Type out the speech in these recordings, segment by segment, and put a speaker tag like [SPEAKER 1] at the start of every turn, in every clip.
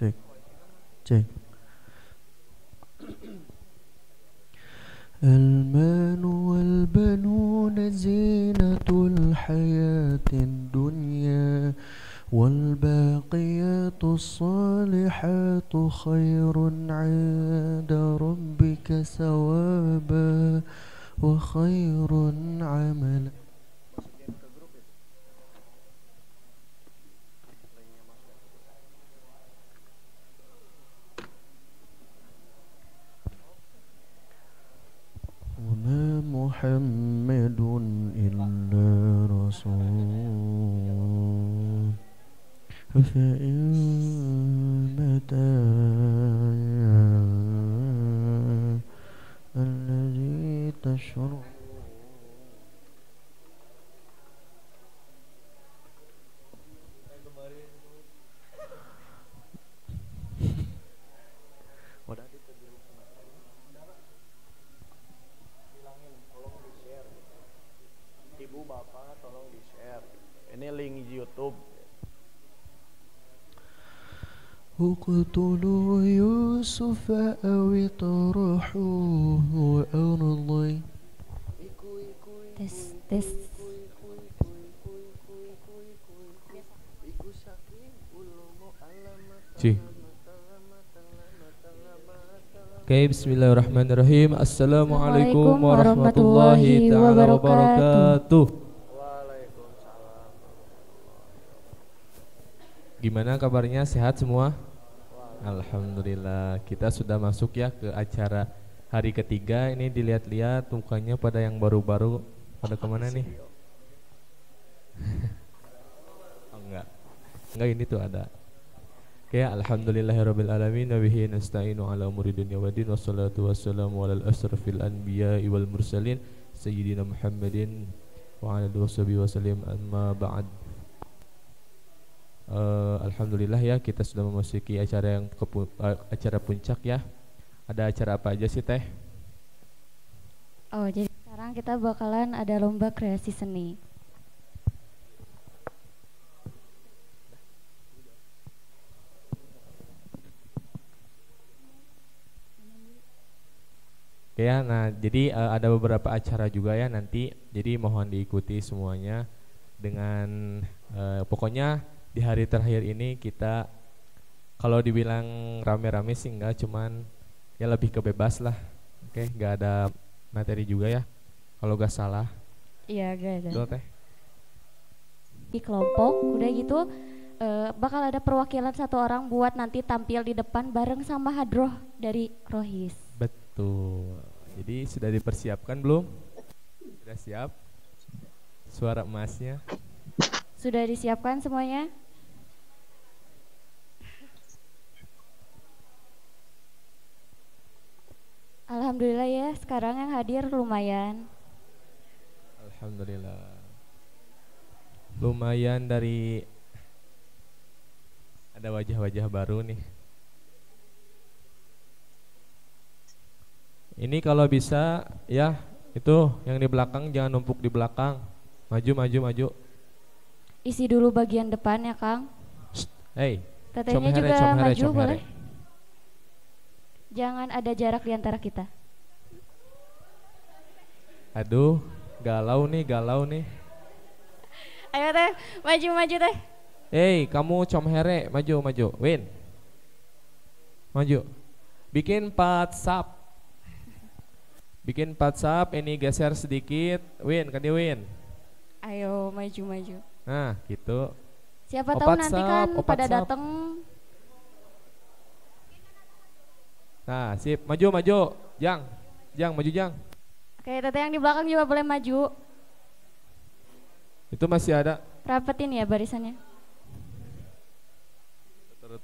[SPEAKER 1] ঠিক المال والبنون زينة الحياة الدنيا
[SPEAKER 2] والباقيات الصالحات خير عند ربك ثوابا وخير عملا
[SPEAKER 1] وما محمد إلا رسول فإن بدا الذي تشرب
[SPEAKER 2] اقتلوا يوسف
[SPEAKER 1] okay, bismillahirrahmanirrahim. Assalamualaikum warahmatullahi taala wabarakatuh. Gimana kabarnya? Sehat semua? Alhamdulillah kita sudah masuk ya ke acara hari ketiga ini dilihat-lihat mukanya pada yang baru-baru pada kemana nih? oh, enggak enggak ini tuh ada. Oke, okay, alhamdulillahirabbil ya alamin nabihi nasta'inu ala umuri dunya waddin wassalatu wassalamu ala asrafil anbiya wal mursalin sayyidina Muhammadin wa ala alihi wasallam amma ba'd uh, alhamdulillah ya kita sudah memasuki acara yang ke uh, eh, acara puncak ya. Ada acara apa aja sih Teh?
[SPEAKER 2] Oh, jadi sekarang kita bakalan ada lomba kreasi seni.
[SPEAKER 1] Oke ya, nah jadi uh, ada beberapa acara juga ya nanti, jadi mohon diikuti semuanya dengan uh, pokoknya di hari terakhir ini kita kalau dibilang rame-rame sih enggak cuman ya lebih kebebas lah oke okay, nggak ada materi juga ya kalau gak salah
[SPEAKER 2] iya gak ada Dua teh di kelompok udah gitu uh, bakal ada perwakilan satu orang buat nanti tampil di depan bareng sama Hadroh dari Rohis
[SPEAKER 1] betul jadi sudah dipersiapkan belum sudah siap suara emasnya
[SPEAKER 2] sudah disiapkan semuanya? Alhamdulillah ya, sekarang yang hadir lumayan.
[SPEAKER 1] Alhamdulillah. Lumayan dari ada wajah-wajah baru nih. Ini kalau bisa ya, itu yang di belakang jangan numpuk di belakang. Maju maju maju
[SPEAKER 2] isi dulu bagian depan ya Kang.
[SPEAKER 1] Hei. Tetehnya juga maju boleh.
[SPEAKER 2] Jangan ada jarak di antara kita.
[SPEAKER 1] Aduh, galau nih, galau nih.
[SPEAKER 2] Ayo teh, maju maju teh.
[SPEAKER 1] Hei, kamu comhere, maju maju. Win. Maju. Bikin sub. Bikin sub, ini geser sedikit. Win, kan dia win.
[SPEAKER 2] Ayo maju maju.
[SPEAKER 1] Nah, gitu.
[SPEAKER 2] Siapa tahu nanti kan opat pada datang.
[SPEAKER 1] Nah, sip, maju maju. Jang. Jang maju Jang.
[SPEAKER 2] Oke, teteh yang di belakang juga boleh maju.
[SPEAKER 1] Itu masih ada.
[SPEAKER 2] Rapetin ya barisannya. Terus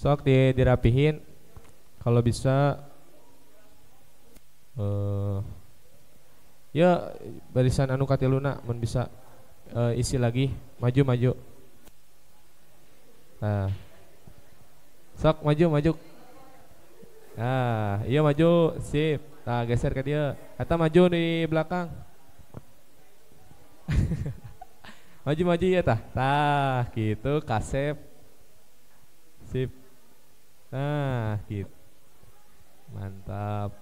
[SPEAKER 1] sok di, dirapihin kalau bisa uh, ya barisan anu katiluna mun bisa uh, isi lagi maju maju nah sok maju maju nah iya maju sip nah geser ke dia kata maju di belakang maju maju ya tah tah gitu kasep sip Nah, gitu. Mantap.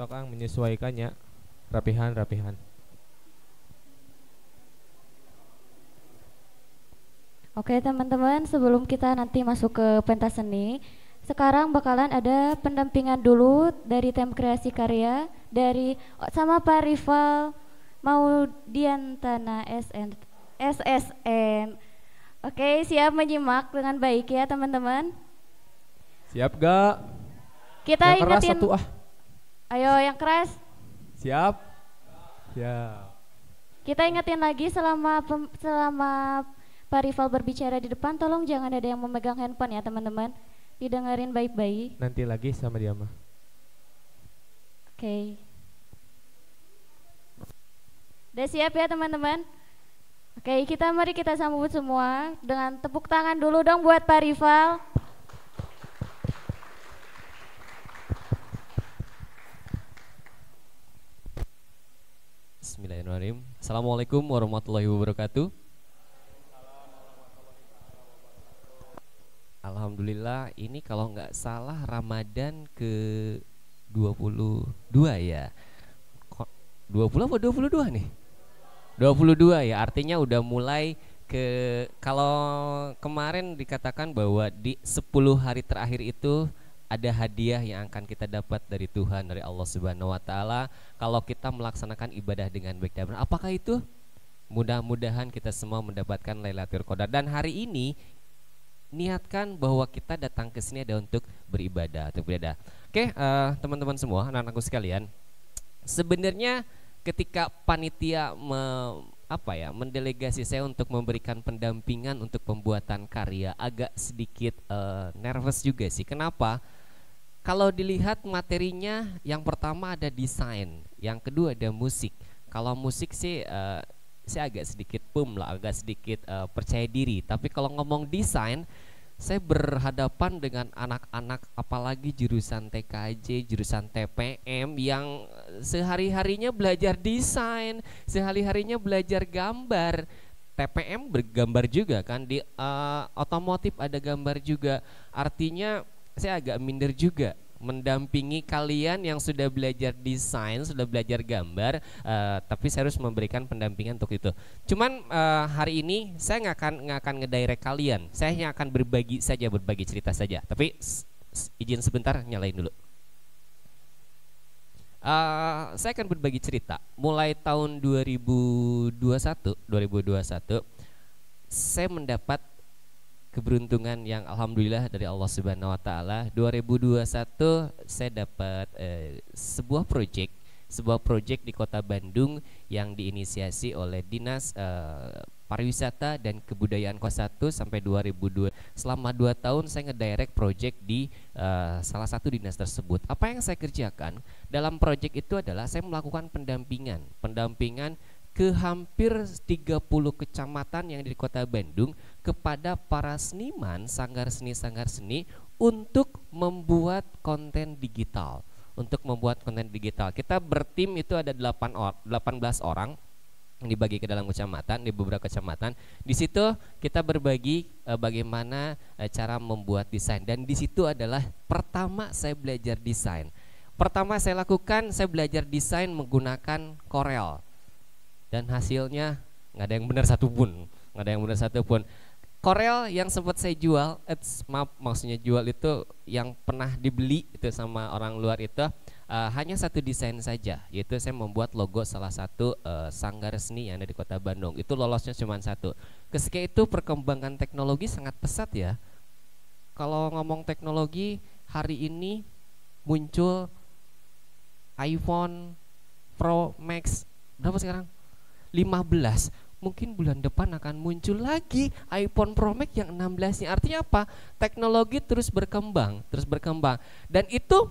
[SPEAKER 1] Sok Ang menyesuaikannya rapihan rapihan.
[SPEAKER 2] Oke teman-teman sebelum kita nanti masuk ke pentas seni sekarang bakalan ada pendampingan dulu dari tim kreasi karya dari sama Pak Rival mau Maudiantana SN SSN. Oke, siap menyimak dengan baik ya teman-teman.
[SPEAKER 1] Siap gak?
[SPEAKER 2] Kita ingetin. satu, ah. Ayo yang keras.
[SPEAKER 1] Siap. Siap. Ya.
[SPEAKER 2] Kita ingetin lagi selama pem, selama Pak Rival berbicara di depan, tolong jangan ada yang memegang handphone ya teman-teman. Didengarin baik-baik.
[SPEAKER 1] Nanti lagi sama dia mah.
[SPEAKER 2] Oke. Okay. Udah siap ya teman-teman? Oke, kita mari kita sambut semua dengan tepuk tangan dulu dong buat Pak Rival.
[SPEAKER 3] Bismillahirrahmanirrahim. Assalamualaikum warahmatullahi wabarakatuh. Alhamdulillah ini kalau nggak salah Ramadan ke 22 ya. 20 apa 22 nih? 22 ya, artinya udah mulai ke kalau kemarin dikatakan bahwa di 10 hari terakhir itu ada hadiah yang akan kita dapat dari Tuhan dari Allah Subhanahu wa taala kalau kita melaksanakan ibadah dengan baik dan benar. Apakah itu? Mudah-mudahan kita semua mendapatkan Lailatul Qadar dan hari ini niatkan bahwa kita datang ke sini ada untuk beribadah, atau beribadah. Oke, uh, teman-teman semua, anak-anakku sekalian. Sebenarnya ketika panitia me, apa ya mendelegasi saya untuk memberikan pendampingan untuk pembuatan karya agak sedikit uh, nervous juga sih. Kenapa? Kalau dilihat materinya, yang pertama ada desain, yang kedua ada musik. Kalau musik sih uh, saya agak sedikit pum lah, agak sedikit uh, percaya diri. Tapi kalau ngomong desain, saya berhadapan dengan anak-anak apalagi jurusan TKJ, jurusan TPM yang sehari-harinya belajar desain, sehari-harinya belajar gambar. TPM bergambar juga kan di uh, otomotif ada gambar juga. Artinya saya agak minder juga mendampingi kalian yang sudah belajar desain, sudah belajar gambar, uh, tapi saya harus memberikan pendampingan untuk itu. Cuman uh, hari ini saya nggak akan nggak akan ngedirect kalian, saya hanya akan berbagi saja, berbagi cerita saja. Tapi izin sebentar nyalain dulu. Uh, saya akan berbagi cerita. Mulai tahun 2021, 2021 saya mendapat keberuntungan yang alhamdulillah dari Allah Subhanahu wa taala 2021 saya dapat eh, sebuah proyek sebuah proyek di Kota Bandung yang diinisiasi oleh Dinas eh, Pariwisata dan Kebudayaan kota 1 sampai 2002. Selama 2 tahun saya ngedirect proyek di eh, salah satu dinas tersebut. Apa yang saya kerjakan dalam proyek itu adalah saya melakukan pendampingan, pendampingan ke hampir 30 kecamatan yang di Kota Bandung kepada para seniman, sanggar seni, sanggar seni untuk membuat konten digital. Untuk membuat konten digital. Kita bertim itu ada 8 or 18 orang dibagi ke dalam kecamatan di beberapa kecamatan. Di situ kita berbagi e, bagaimana e, cara membuat desain dan di situ adalah pertama saya belajar desain. Pertama saya lakukan saya belajar desain menggunakan Corel dan hasilnya nggak ada yang benar satu pun, nggak ada yang benar satu pun. Korel yang sempat saya jual, it's, eh, maaf maksudnya jual itu yang pernah dibeli itu sama orang luar itu uh, hanya satu desain saja, yaitu saya membuat logo salah satu uh, sanggar seni yang ada di kota Bandung. Itu lolosnya cuma satu. Ketika itu perkembangan teknologi sangat pesat ya. Kalau ngomong teknologi hari ini muncul iPhone Pro Max berapa sekarang? 15 mungkin bulan depan akan muncul lagi iPhone Pro Max yang 16 nya artinya apa teknologi terus berkembang terus berkembang dan itu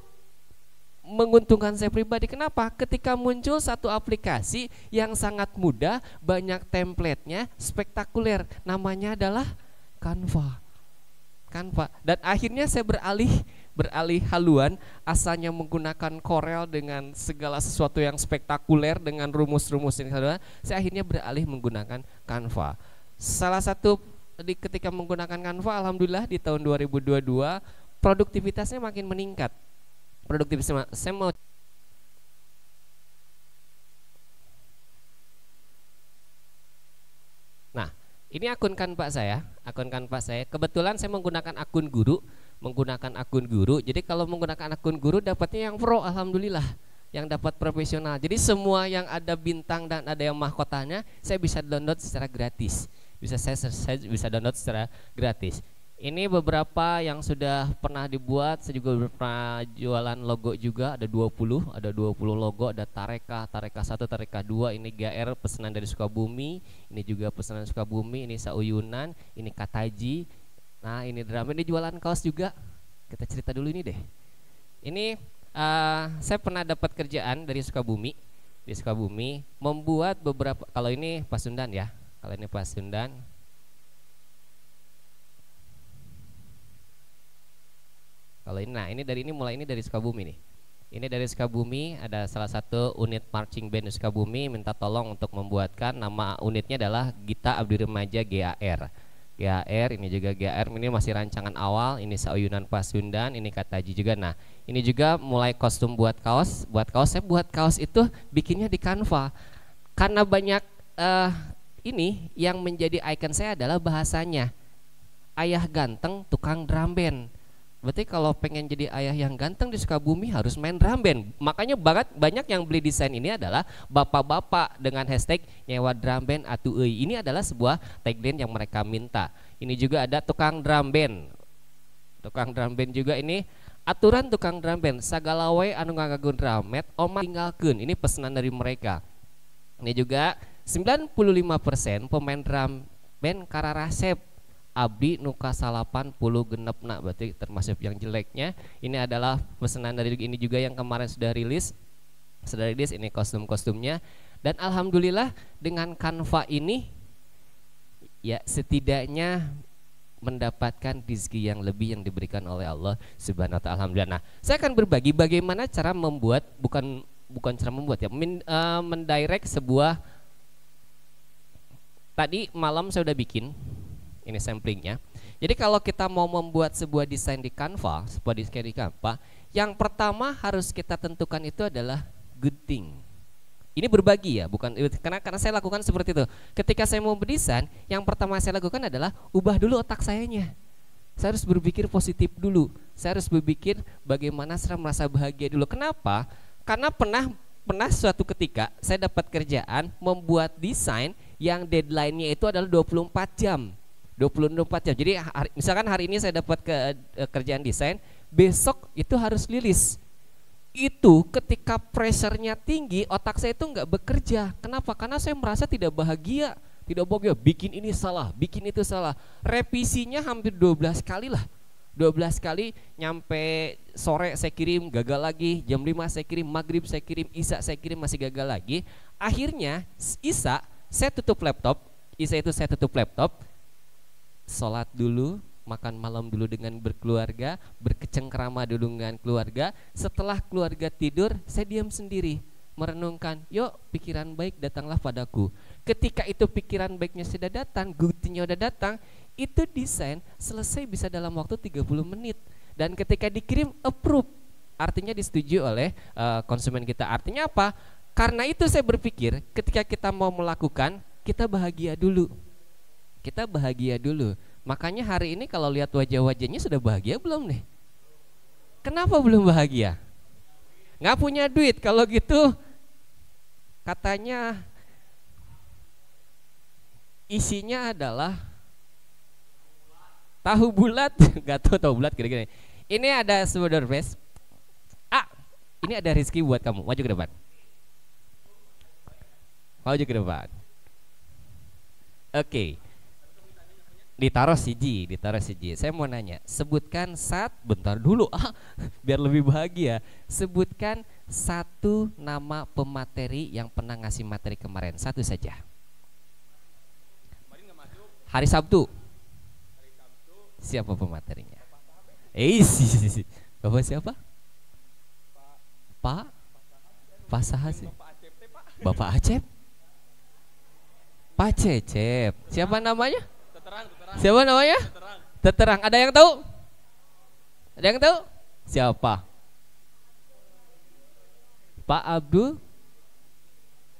[SPEAKER 3] menguntungkan saya pribadi. Kenapa? Ketika muncul satu aplikasi yang sangat mudah, banyak templatenya, spektakuler. Namanya adalah Canva. Canva. Dan akhirnya saya beralih beralih haluan, asalnya menggunakan Corel dengan segala sesuatu yang spektakuler dengan rumus-rumus ini saya akhirnya beralih menggunakan Canva. Salah satu di ketika menggunakan Canva, alhamdulillah di tahun 2022 produktivitasnya makin meningkat. Produktivitas saya mau Nah, ini akun Canva saya, akun Canva saya. Kebetulan saya menggunakan akun guru menggunakan akun guru. Jadi kalau menggunakan akun guru dapatnya yang pro alhamdulillah, yang dapat profesional. Jadi semua yang ada bintang dan ada yang mahkotanya saya bisa download secara gratis. Bisa saya, saya bisa download secara gratis. Ini beberapa yang sudah pernah dibuat, saya juga pernah jualan logo juga, ada 20, ada 20 logo, ada Tareka, Tareka satu Tareka dua ini GR pesanan dari Sukabumi, ini juga pesanan Sukabumi, ini Sauyunan, ini Kataji, Nah ini drama ini jualan kaos juga. Kita cerita dulu ini deh. Ini uh, saya pernah dapat kerjaan dari Sukabumi. Di Sukabumi membuat beberapa kalau ini Pasundan ya. Kalau ini Pasundan. Kalau ini nah ini dari ini mulai ini dari Sukabumi nih. Ini dari Sukabumi ada salah satu unit marching band Sukabumi minta tolong untuk membuatkan nama unitnya adalah Gita Abdi Remaja GAR. GAR ini juga GAR ini masih rancangan awal, ini Saoyunan Pasundan, ini Kataji juga. Nah, ini juga mulai kostum buat kaos, buat kaos saya buat kaos itu bikinnya di Canva. Karena banyak uh, ini yang menjadi ikon saya adalah bahasanya. Ayah ganteng tukang drum band. Berarti kalau pengen jadi ayah yang ganteng di Sukabumi harus main drum band. Makanya banget banyak yang beli desain ini adalah bapak-bapak dengan hashtag nyewa drum band atau ui. Ini adalah sebuah tagline yang mereka minta. Ini juga ada tukang drum band. Tukang drum band juga ini aturan tukang drum band sagalawe anu ngagagun ramet oma tinggalkeun. Ini pesanan dari mereka. Ini juga 95% pemain drum band Kararasep abdi nuka salapan puluh genep nak berarti termasuk yang jeleknya ini adalah pesanan dari ini juga yang kemarin sudah rilis sudah rilis ini kostum-kostumnya dan alhamdulillah dengan kanva ini ya setidaknya mendapatkan rezeki yang lebih yang diberikan oleh Allah Subhanahu wa taala. Alhamdulillah. Nah, saya akan berbagi bagaimana cara membuat bukan bukan cara membuat ya, men, uh, mendirect sebuah tadi malam saya sudah bikin ini samplingnya. Jadi kalau kita mau membuat sebuah desain di Canva, sebuah desain di Canva, yang pertama harus kita tentukan itu adalah good thing. Ini berbagi ya, bukan karena karena saya lakukan seperti itu. Ketika saya mau berdesain, yang pertama saya lakukan adalah ubah dulu otak saya nya. Saya harus berpikir positif dulu. Saya harus berpikir bagaimana saya merasa bahagia dulu. Kenapa? Karena pernah pernah suatu ketika saya dapat kerjaan membuat desain yang deadline-nya itu adalah 24 jam. 24 jam. Jadi hari, misalkan hari ini saya dapat ke, eh, kerjaan desain, besok itu harus rilis. Itu ketika pressure tinggi, otak saya itu nggak bekerja. Kenapa? Karena saya merasa tidak bahagia, tidak bahagia. Bikin ini salah, bikin itu salah. Revisinya hampir 12 kali lah. 12 kali nyampe sore saya kirim gagal lagi jam 5 saya kirim maghrib saya kirim isa saya kirim masih gagal lagi akhirnya isa saya tutup laptop isa itu saya tutup laptop sholat dulu, makan malam dulu dengan berkeluarga, berkecengkrama dulu dengan keluarga. Setelah keluarga tidur, saya diam sendiri, merenungkan, yuk pikiran baik datanglah padaku. Ketika itu pikiran baiknya sudah datang, gutinya sudah datang, itu desain selesai bisa dalam waktu 30 menit. Dan ketika dikirim approve, artinya disetujui oleh uh, konsumen kita. Artinya apa? Karena itu saya berpikir ketika kita mau melakukan, kita bahagia dulu. Kita bahagia dulu. Makanya hari ini kalau lihat wajah-wajahnya sudah bahagia belum nih? Kenapa belum bahagia? Nggak punya duit. Kalau gitu katanya isinya adalah tahu bulat, nggak tahu tahu bulat gini-gini. Ini ada saudara face Ah, ini ada rezeki buat kamu. Maju ke depan. Maju ke depan. Oke. Okay ditaruh siji, ditaruh siji. Saya mau nanya, sebutkan saat bentar dulu ah, biar lebih bahagia. Sebutkan satu nama pemateri yang pernah ngasih materi kemarin, satu saja. Hari Sabtu. Hari Sabtu. Siapa pematerinya? Eh, si, si, si. Bapak siapa? Pak. Pak Sahasi. Bapak Acep. Pak Cecep. Siapa namanya? Siapa namanya? Teterang. Teterang. Ada yang tahu? Ada yang tahu? Siapa? Pak Abdul?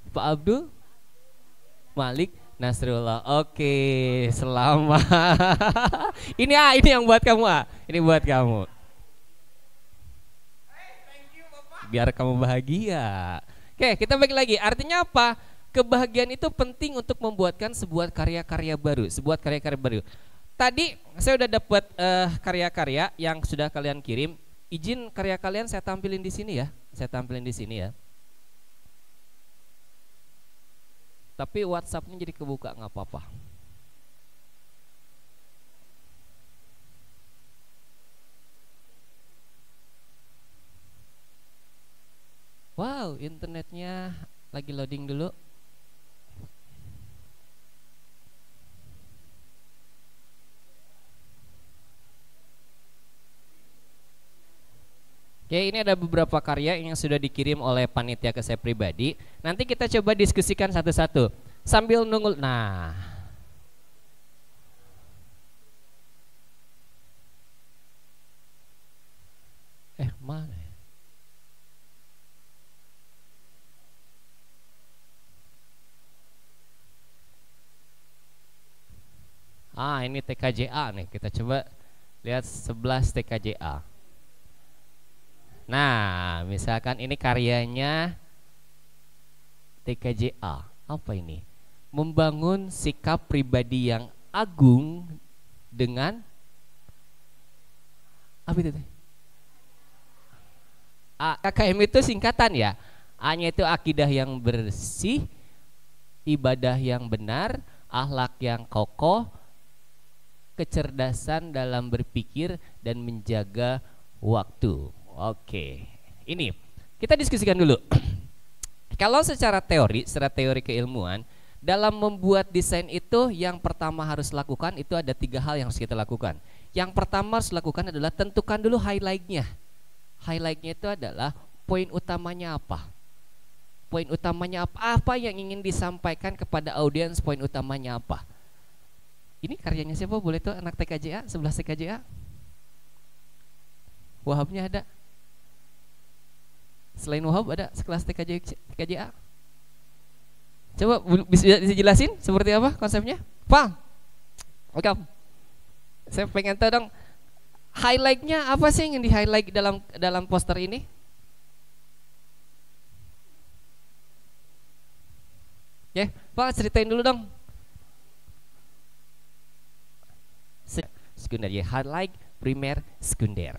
[SPEAKER 3] Pak Abdul? Malik Nasrullah. Oke, selamat. ini ah, ini yang buat kamu ah. Ini buat kamu. Biar kamu bahagia. Oke, kita balik lagi. Artinya apa? kebahagiaan itu penting untuk membuatkan sebuah karya-karya baru, sebuah karya-karya baru. Tadi saya sudah dapat uh, eh, karya-karya yang sudah kalian kirim. Izin karya kalian saya tampilin di sini ya. Saya tampilin di sini ya. Tapi WhatsAppnya jadi kebuka nggak apa-apa. Wow, internetnya lagi loading dulu. Oke, ini ada beberapa karya yang sudah dikirim oleh panitia ke saya pribadi. Nanti kita coba diskusikan satu-satu sambil nunggu. Nah, eh mana? Ya? Ah, ini TKJA nih. Kita coba lihat 11 TKJA. Nah, misalkan ini karyanya TKJA. Apa ini? Membangun sikap pribadi yang agung dengan apa itu? A, KKM itu singkatan ya. a itu akidah yang bersih, ibadah yang benar, akhlak yang kokoh, kecerdasan dalam berpikir dan menjaga waktu. Oke, ini kita diskusikan dulu. Kalau secara teori, secara teori keilmuan, dalam membuat desain itu yang pertama harus lakukan itu ada tiga hal yang harus kita lakukan. Yang pertama harus lakukan adalah tentukan dulu highlightnya. Highlightnya itu adalah poin utamanya apa. Poin utamanya apa? Apa yang ingin disampaikan kepada audiens? Poin utamanya apa? Ini karyanya siapa? Boleh tuh anak TKJA, sebelah TKJA? Wahabnya ada? Selain Wahab ada sekelas TKJ, TKJA? Coba bisa dijelasin seperti apa konsepnya? pak oke Saya pengen tahu dong highlightnya apa sih yang di highlight dalam dalam poster ini? Ya, yeah. Pak ceritain dulu dong. Sekunder ya highlight primer sekunder.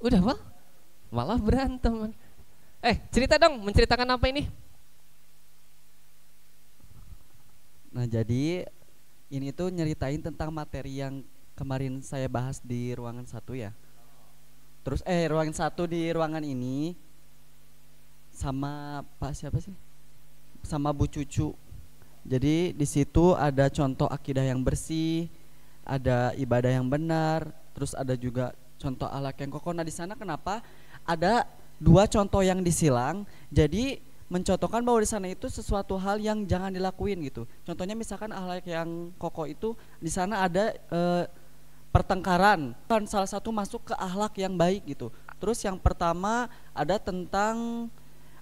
[SPEAKER 3] Udah mal, malah berantem. Eh cerita dong, menceritakan apa ini?
[SPEAKER 4] Nah jadi ini tuh nyeritain tentang materi yang kemarin saya bahas di ruangan satu ya. Terus eh ruangan satu di ruangan ini sama Pak siapa sih? Sama Bu Cucu. Jadi di situ ada contoh akidah yang bersih, ada ibadah yang benar, terus ada juga contoh alat yang kokoh. Nah di sana kenapa ada dua contoh yang disilang, jadi mencontohkan bahwa di sana itu sesuatu hal yang jangan dilakuin gitu. Contohnya misalkan ahlak yang kokoh itu di sana ada e, pertengkaran kan salah satu masuk ke ahlak yang baik gitu. Terus yang pertama ada tentang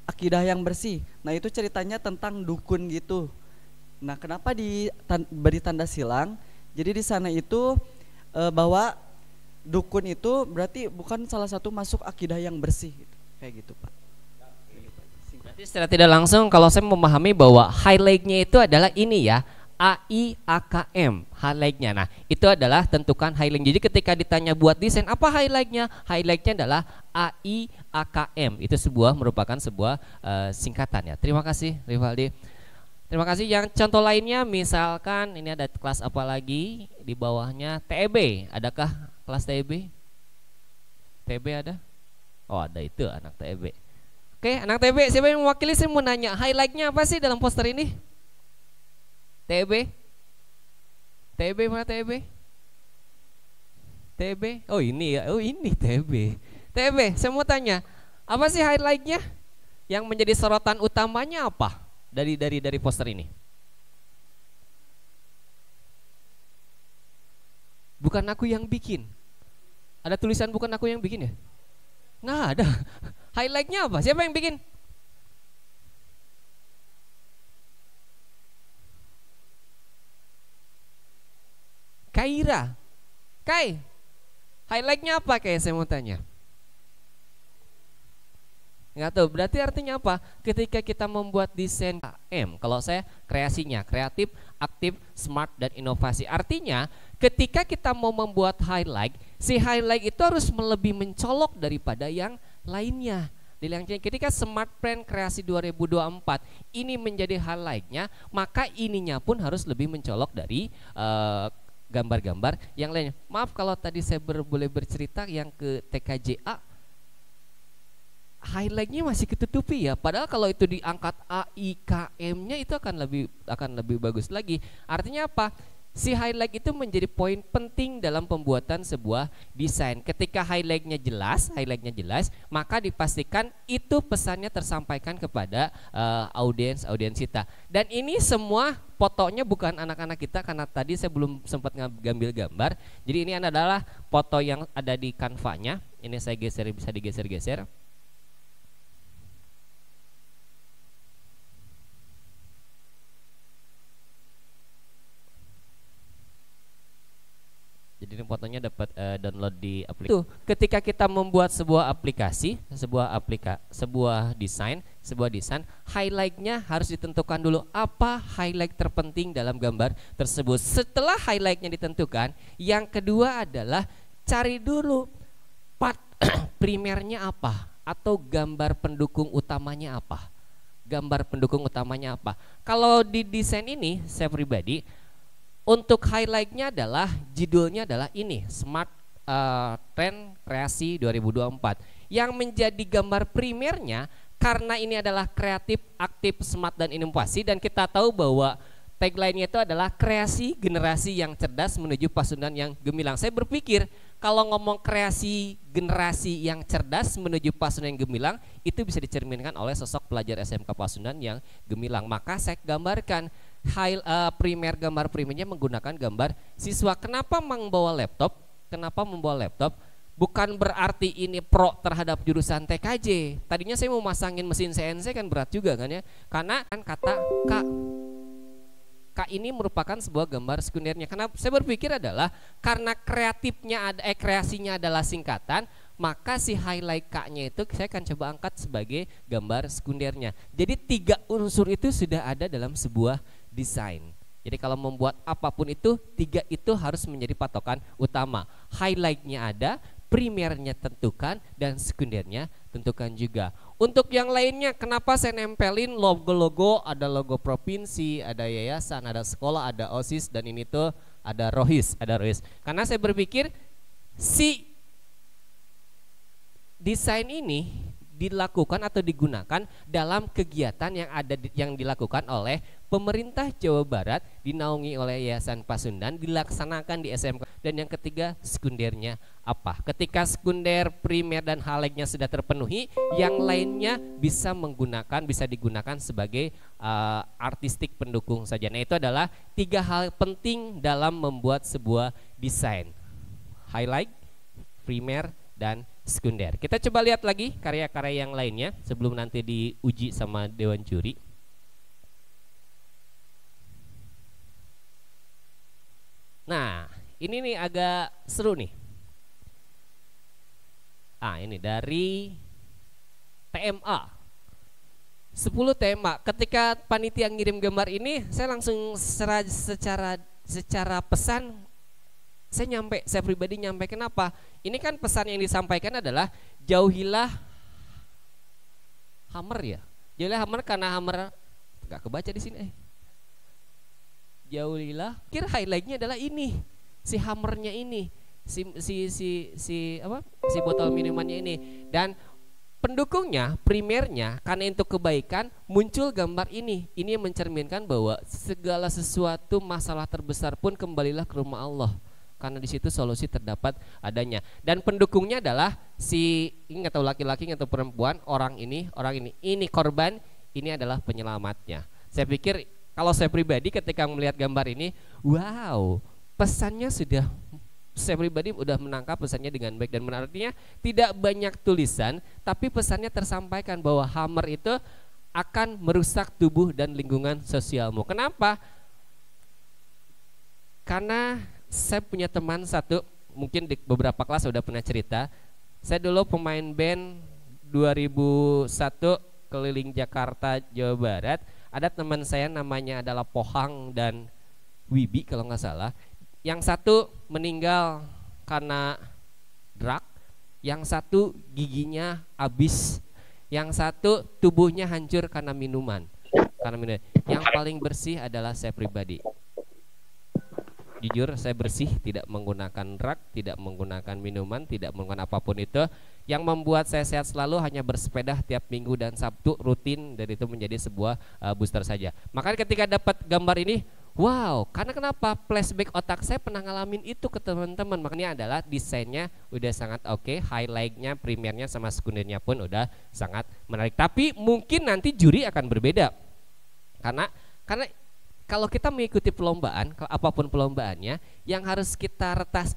[SPEAKER 4] akidah yang bersih. Nah itu ceritanya tentang dukun gitu. Nah kenapa diberi tanda silang? Jadi di sana itu e, bahwa dukun itu berarti bukan salah satu masuk akidah yang bersih gitu. kayak gitu pak berarti secara tidak langsung kalau
[SPEAKER 3] saya memahami bahwa highlightnya itu adalah ini ya AIAKM highlightnya nah itu adalah tentukan highlight jadi ketika ditanya buat desain apa highlightnya highlightnya adalah AIAKM itu sebuah merupakan sebuah uh, singkatan ya terima kasih Rivaldi Terima kasih. Yang contoh lainnya misalkan ini ada kelas apa lagi di bawahnya TEB. Adakah kelas TEB? TEB ada? Oh, ada itu anak TEB. Oke, anak TB, siapa yang mewakili? Saya mau nanya, highlightnya apa sih dalam poster ini? TB? TB mana TB? TB? Oh ini ya, oh ini TB. TB, saya mau tanya, apa sih highlightnya? Yang menjadi sorotan utamanya apa? dari dari dari poster ini? Bukan aku yang bikin. Ada tulisan bukan aku yang bikin ya? Nggak ada. Highlightnya apa? Siapa yang bikin? Kaira. Kai, highlightnya apa kayak saya mau tanya? Enggak tahu Berarti artinya apa? Ketika kita membuat desain M, kalau saya kreasinya kreatif, aktif, smart dan inovasi. Artinya, ketika kita mau membuat highlight, si highlight itu harus lebih mencolok daripada yang lainnya. Dilihatnya ketika Smart Plan Kreasi 2024 ini menjadi highlightnya, maka ininya pun harus lebih mencolok dari uh, gambar-gambar yang lainnya. Maaf kalau tadi saya ber, boleh bercerita yang ke TKJA highlightnya masih ketutupi ya. Padahal kalau itu diangkat AIKM-nya itu akan lebih akan lebih bagus lagi. Artinya apa? Si highlight itu menjadi poin penting dalam pembuatan sebuah desain. Ketika highlightnya jelas, highlightnya jelas, maka dipastikan itu pesannya tersampaikan kepada uh, audiens audiens kita. Dan ini semua fotonya bukan anak-anak kita karena tadi saya belum sempat ngambil gambar. Jadi ini adalah foto yang ada di kanvanya. Ini saya geser bisa digeser-geser. jadi fotonya dapat uh, download di aplikasi. Tuh, ketika kita membuat sebuah aplikasi, sebuah aplikasi, sebuah desain, sebuah desain, highlightnya harus ditentukan dulu apa highlight terpenting dalam gambar tersebut. Setelah highlightnya ditentukan, yang kedua adalah cari dulu part primernya apa atau gambar pendukung utamanya apa. Gambar pendukung utamanya apa? Kalau di desain ini, saya pribadi untuk highlightnya adalah judulnya adalah ini Smart uh, Trend Kreasi 2024 yang menjadi gambar primernya karena ini adalah kreatif, aktif, smart dan inovasi dan kita tahu bahwa tagline-nya itu adalah kreasi generasi yang cerdas menuju pasundan yang gemilang. Saya berpikir kalau ngomong kreasi generasi yang cerdas menuju Pasundan yang gemilang itu bisa dicerminkan oleh sosok pelajar SMK Pasundan yang gemilang. Maka saya gambarkan high, uh, primer gambar primernya menggunakan gambar siswa. Kenapa membawa laptop? Kenapa membawa laptop? Bukan berarti ini pro terhadap jurusan TKJ. Tadinya saya mau masangin mesin CNC kan berat juga kan ya. Karena kan kata Kak K ini merupakan sebuah gambar sekundernya. Karena saya berpikir adalah karena kreatifnya ada eh, kreasinya adalah singkatan, maka si highlight K-nya itu saya akan coba angkat sebagai gambar sekundernya. Jadi tiga unsur itu sudah ada dalam sebuah design. Jadi kalau membuat apapun itu, tiga itu harus menjadi patokan utama. Highlightnya ada, primernya tentukan, dan sekundernya tentukan juga. Untuk yang lainnya, kenapa saya nempelin logo-logo, ada logo provinsi, ada yayasan, ada sekolah, ada OSIS, dan ini tuh ada rohis, ada rohis. Karena saya berpikir si desain ini dilakukan atau digunakan dalam kegiatan yang ada yang dilakukan oleh pemerintah Jawa Barat dinaungi oleh Yayasan Pasundan dilaksanakan di SMK dan yang ketiga sekundernya apa ketika sekunder primer dan haleknya sudah terpenuhi yang lainnya bisa menggunakan bisa digunakan sebagai uh, artistik pendukung saja nah itu adalah tiga hal penting dalam membuat sebuah desain highlight primer dan sekunder kita coba lihat lagi karya-karya yang lainnya sebelum nanti diuji sama dewan juri Nah, ini nih agak seru nih. Ah, ini dari TMA. 10 tema. Ketika panitia ngirim gambar ini, saya langsung secara secara secara pesan saya nyampe, saya pribadi nyampe kenapa? Ini kan pesan yang disampaikan adalah jauhilah hammer ya. Jauhilah hammer karena hammer nggak kebaca di sini. Eh yaulilah kira highlightnya adalah ini si hammernya ini si si si si apa si botol minumannya ini dan pendukungnya primernya karena untuk kebaikan muncul gambar ini ini mencerminkan bahwa segala sesuatu masalah terbesar pun kembalilah ke rumah Allah karena di situ solusi terdapat adanya dan pendukungnya adalah si ingat nggak tahu laki-laki atau perempuan orang ini orang ini ini korban ini adalah penyelamatnya saya pikir kalau saya pribadi ketika melihat gambar ini, wow, pesannya sudah saya pribadi sudah menangkap pesannya dengan baik dan menariknya tidak banyak tulisan tapi pesannya tersampaikan bahwa hammer itu akan merusak tubuh dan lingkungan sosialmu. Kenapa? Karena saya punya teman satu mungkin di beberapa kelas sudah pernah cerita. Saya dulu pemain band 2001 keliling Jakarta Jawa Barat ada teman saya namanya adalah Pohang dan Wibi kalau nggak salah yang satu meninggal karena drug yang satu giginya habis yang satu tubuhnya hancur karena minuman karena minuman yang paling bersih adalah saya pribadi jujur saya bersih tidak menggunakan drug tidak menggunakan minuman tidak menggunakan apapun itu yang membuat saya sehat selalu hanya bersepeda tiap minggu dan Sabtu rutin dan itu menjadi sebuah uh, booster saja. Maka ketika dapat gambar ini, wow, karena kenapa? Flashback otak saya pernah ngalamin itu ke teman-teman. Makanya adalah desainnya udah sangat oke, okay, highlightnya, primernya sama sekundernya pun udah sangat menarik. Tapi mungkin nanti juri akan berbeda. Karena karena kalau kita mengikuti perlombaan, apapun perlombaannya, yang harus kita retas